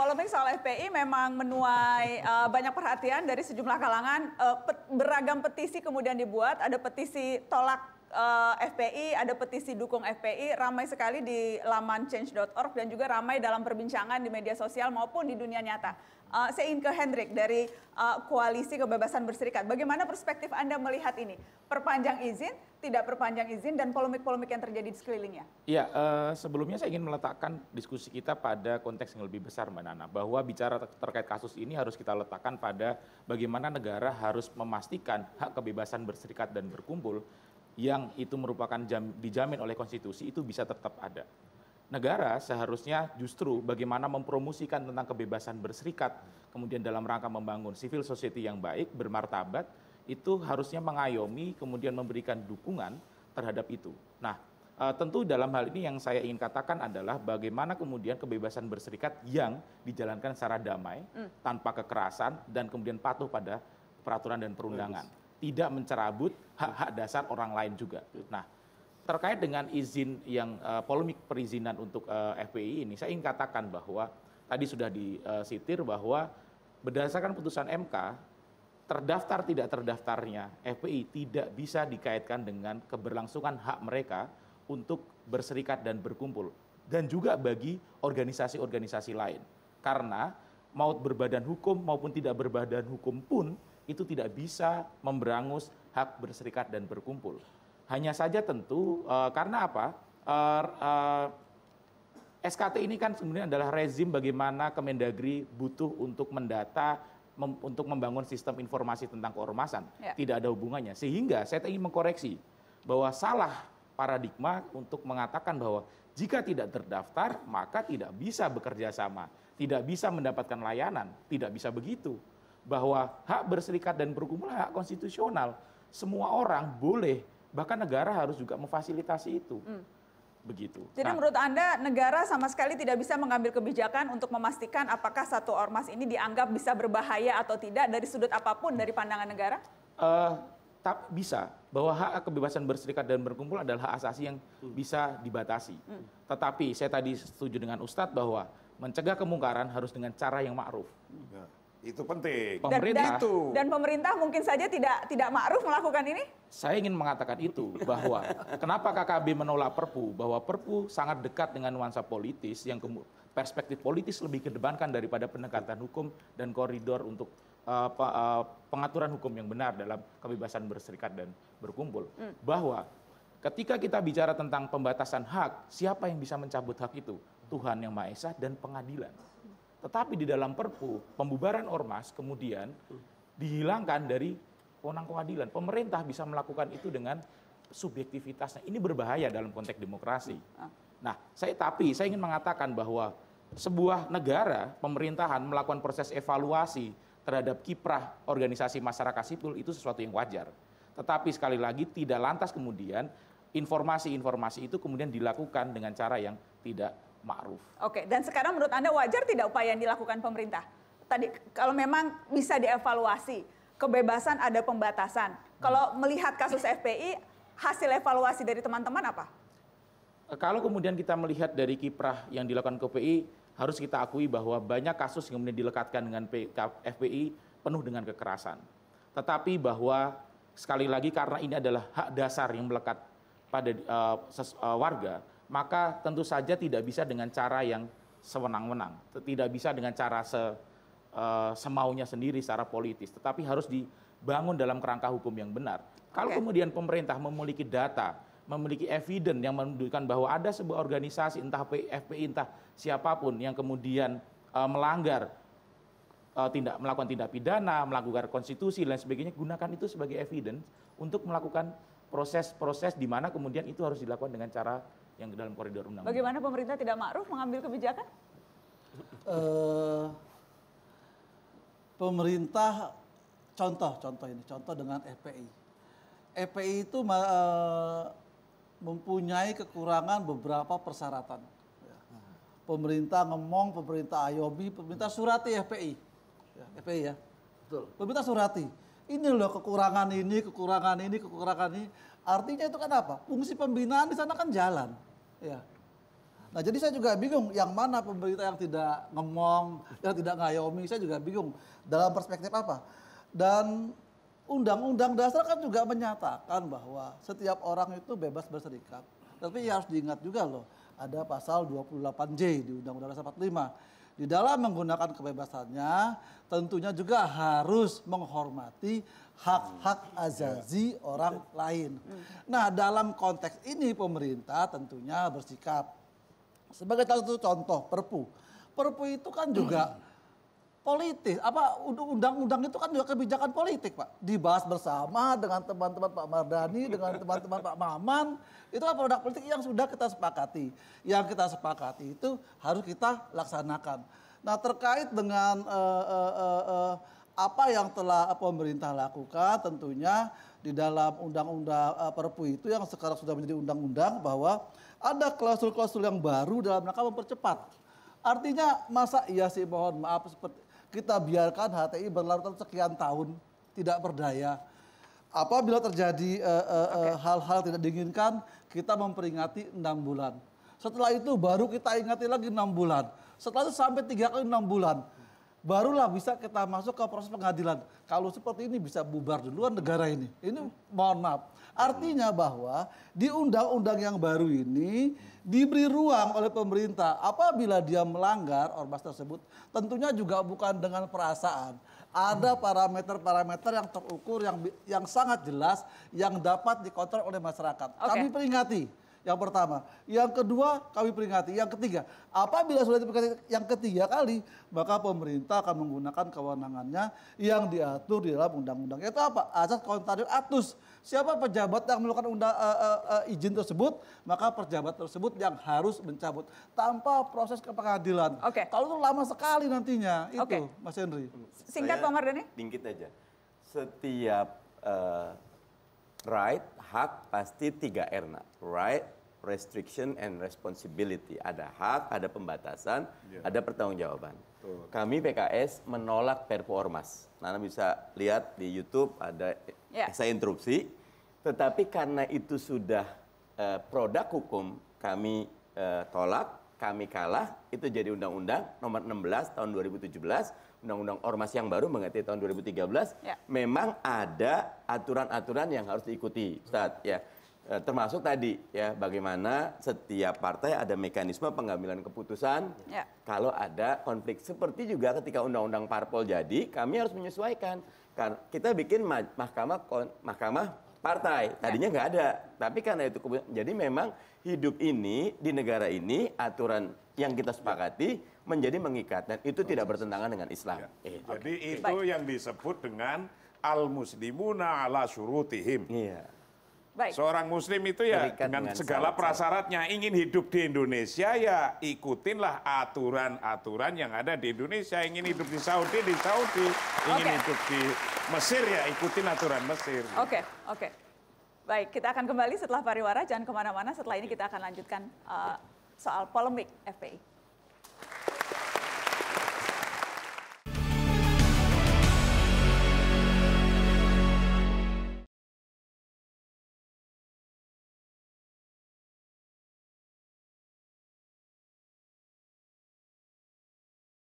polemik soal FPI memang menuai uh, banyak perhatian dari sejumlah kalangan. Uh, eh, pet, beragam petisi kemudian dibuat. Ada petisi tolak uh, eh, FPI, ada petisi dukung FPI ramai sekali di laman change.org dan juga ramai dalam perbincangan di media sosial maupun di dunia nyata. Uh, saya ingin ke Hendrik dari uh, Koalisi Kebebasan Berserikat. Bagaimana perspektif Anda melihat ini? Perpanjang izin, tidak perpanjang izin, dan polemik-polemik yang terjadi di sekelilingnya? Iya, uh, sebelumnya saya ingin meletakkan diskusi kita pada konteks yang lebih besar, Mbak Nana. Bahwa bicara terkait kasus ini harus kita letakkan pada bagaimana negara harus memastikan hak kebebasan berserikat dan berkumpul yang itu merupakan jam, dijamin oleh konstitusi itu bisa tetap ada. Negara seharusnya justru bagaimana mempromosikan tentang kebebasan berserikat, kemudian dalam rangka membangun civil society yang baik, bermartabat, itu harusnya mengayomi, kemudian memberikan dukungan terhadap itu. Nah, e, tentu dalam hal ini yang saya ingin katakan adalah bagaimana kemudian kebebasan berserikat yang dijalankan secara damai, hmm. tanpa kekerasan, dan kemudian patuh pada peraturan dan perundangan tidak mencerabut hak-hak dasar orang lain juga. Nah, terkait dengan izin yang uh, polemik perizinan untuk uh, eh, FPI ini, saya ingin katakan bahwa tadi sudah disitir bahwa berdasarkan putusan MK, terdaftar tidak terdaftarnya FPI tidak bisa dikaitkan dengan keberlangsungan hak mereka untuk berserikat dan berkumpul dan juga bagi organisasi-organisasi lain. Karena mau berbadan hukum maupun tidak berbadan hukum pun itu tidak bisa memberangus hak berserikat dan berkumpul. Hanya saja tentu uh, karena apa? Uh, eh, uh, eh, SKT ini kan sebenarnya adalah rezim bagaimana Kemendagri butuh untuk mendata mem untuk membangun sistem informasi tentang keormasan. Ya. Tidak ada hubungannya. Sehingga saya ingin mengkoreksi bahwa salah paradigma untuk mengatakan bahwa jika tidak terdaftar maka tidak bisa bekerja sama, tidak bisa mendapatkan layanan, tidak bisa begitu bahwa hak berserikat dan berkumpul hak konstitusional. Semua orang boleh, bahkan negara harus juga memfasilitasi itu. Hmm. Begitu. Jadi nah, menurut Anda negara sama sekali tidak bisa mengambil kebijakan untuk memastikan apakah satu ormas ini dianggap bisa berbahaya atau tidak dari sudut apapun dari pandangan negara? Uh, eh, tak bisa bahwa hak kebebasan berserikat dan berkumpul adalah hak asasi yang hmm. bisa dibatasi. Hmm. Tetapi saya tadi setuju dengan Ustadz bahwa mencegah kemungkaran harus dengan cara yang ma'ruf. Hmm. Itu penting. Pemerintah dan, dan, pemerintah mungkin saja tidak tidak ma'ruf melakukan ini? Saya ingin mengatakan itu bahwa kenapa KKB menolak Perpu bahwa Perpu sangat dekat dengan nuansa politis yang perspektif politis lebih kedepankan daripada pendekatan hukum dan koridor untuk uh, uh, pengaturan hukum yang benar dalam kebebasan berserikat dan berkumpul. Hmm. Bahwa ketika kita bicara tentang pembatasan hak, siapa yang bisa mencabut hak itu? Tuhan Yang Maha Esa dan pengadilan. Tetapi di dalam perpu, pembubaran ormas kemudian dihilangkan dari wewenang keadilan. Pemerintah bisa melakukan itu dengan subjektivitasnya. Ini berbahaya dalam konteks demokrasi. Nah, saya tapi saya ingin mengatakan bahwa sebuah negara, pemerintahan melakukan proses evaluasi terhadap kiprah organisasi masyarakat sipil itu sesuatu yang wajar. Tetapi sekali lagi tidak lantas kemudian informasi-informasi itu kemudian dilakukan dengan cara yang tidak ma'ruf. Oke, dan sekarang menurut Anda wajar tidak upaya yang dilakukan pemerintah? Tadi kalau memang bisa dievaluasi, kebebasan ada pembatasan. Kalau hmm. melihat kasus FPI, hasil evaluasi dari teman-teman apa? Eh, kalau kemudian kita melihat dari kiprah yang dilakukan KPI, harus kita akui bahwa banyak kasus yang kemudian dilekatkan dengan FPI penuh dengan kekerasan. Tetapi bahwa sekali lagi karena ini adalah hak dasar yang melekat pada uh, ses, uh, warga, maka tentu saja tidak bisa dengan cara yang sewenang-wenang, tidak bisa dengan cara se, uh, semaunya sendiri secara politis, tetapi harus dibangun dalam kerangka hukum yang benar. Okay. Kalau kemudian pemerintah memiliki data, memiliki evidence yang menunjukkan bahwa ada sebuah organisasi entah FPI entah siapapun yang kemudian uh, melanggar uh, melakukan tindak pidana, melakukan konstitusi dan sebagainya, gunakan itu sebagai evidence untuk melakukan proses-proses di mana kemudian itu harus dilakukan dengan cara yang dalam koridor undang-undang. Bagaimana pemerintah tidak makruh mengambil kebijakan? Uh, pemerintah contoh contoh ini contoh dengan FPI. FPI itu uh, mempunyai kekurangan beberapa persyaratan. Ya. Pemerintah ngomong, pemerintah ayobi, pemerintah surati FPI. Ya, FPI ya. Betul. Pemerintah surati. Ini loh kekurangan ini, kekurangan ini, kekurangan ini. Artinya itu kan apa? Fungsi pembinaan di sana kan jalan. Ya. Nah jadi saya juga bingung yang mana pemerintah yang tidak ngomong, yang tidak ngayomi, saya juga bingung dalam perspektif apa. Dan undang-undang dasar kan juga menyatakan bahwa setiap orang itu bebas berserikat. Tapi ya harus diingat juga loh, ada pasal 28J di Undang-Undang Dasar 45 di dalam menggunakan kebebasannya tentunya juga harus menghormati hak-hak azazi orang lain. Nah, dalam konteks ini pemerintah tentunya bersikap sebagai satu contoh perpu. Perpu itu kan juga hmm politis. Apa undang-undang itu kan juga kebijakan politik, Pak. Dibahas bersama dengan teman-teman Pak Mardani, dengan teman-teman Pak Maman. Itu kan produk politik yang sudah kita sepakati. Yang kita sepakati itu harus kita laksanakan. Nah, terkait dengan uh, uh, uh, uh, apa yang telah pemerintah lakukan tentunya di dalam undang-undang uh, Perpu itu yang sekarang sudah menjadi undang-undang bahwa ada klausul-klausul yang baru dalam rangka mempercepat Artinya masa iya sih mohon maaf seperti kita biarkan HTI berlarut-larut sekian tahun tidak berdaya. Apabila terjadi eh, eh, eh, hal-hal uh, uh, okay. tidak diinginkan, kita memperingati enam bulan. Setelah itu baru kita ingati lagi enam bulan. Setelah itu sampai tiga kali enam bulan barulah bisa kita masuk ke proses pengadilan. Kalau seperti ini bisa bubar duluan negara ini. Ini mohon maaf. Artinya bahwa di undang-undang yang baru ini diberi ruang oleh pemerintah apabila dia melanggar ormas tersebut tentunya juga bukan dengan perasaan. Ada parameter-parameter yang terukur yang yang sangat jelas yang dapat dikontrol oleh masyarakat. Okay. Kami peringati yang pertama, yang kedua kami peringati, yang ketiga. Apabila sudah diperingati yang ketiga kali, maka pemerintah akan menggunakan kewenangannya yang diatur di dalam undang-undang. Itu apa? Asas kontradil atus. Siapa pejabat yang melakukan undang, uh, uh, uh, izin tersebut, maka pejabat tersebut yang harus mencabut tanpa proses ke pengadilan. Oke. Okay. Kalau itu lama sekali nantinya itu, okay. Mas Henry. Singkat Pak Mardani. Dingkit aja. Setiap uh, right, hak pasti 3R nak. Right, restriction and responsibility. Ada hak, ada pembatasan, yeah. ada pertanggungjawaban. Kami PKS menolak Perpu Ormas. Nana bisa lihat di YouTube ada yeah. saya interupsi. Tetapi karena itu sudah uh, produk hukum kami uh, tolak, kami kalah, itu jadi undang-undang nomor 16 tahun 2017 undang-undang ormas yang baru mengenai tahun 2013 ya. memang ada aturan-aturan yang harus diikuti Ustaz ya e, termasuk tadi ya bagaimana setiap partai ada mekanisme pengambilan keputusan ya. kalau ada konflik seperti juga ketika undang-undang parpol jadi kami harus menyesuaikan karena kita bikin mahkamah mahkamah partai ya. tadinya nggak ya. ada tapi karena itu jadi memang hidup ini di negara ini aturan yang kita sepakati menjadi mengikat dan itu tidak bertentangan dengan Islam. Ya. Eh, Jadi okay. itu Baik. yang disebut dengan al-muslimuna ala surutihim. Iya. Baik. Seorang muslim itu ya dengan, dengan segala salat prasyaratnya ingin hidup di Indonesia ya ikutinlah aturan-aturan yang ada di Indonesia. Ingin hidup di Saudi di Saudi, ingin okay. hidup di Mesir ya ikutin aturan Mesir. Oke, okay. oke. Okay. Baik, kita akan kembali setelah pariwara. Jangan kemana-mana. Setelah ini kita akan lanjutkan uh, soal polemik FPI.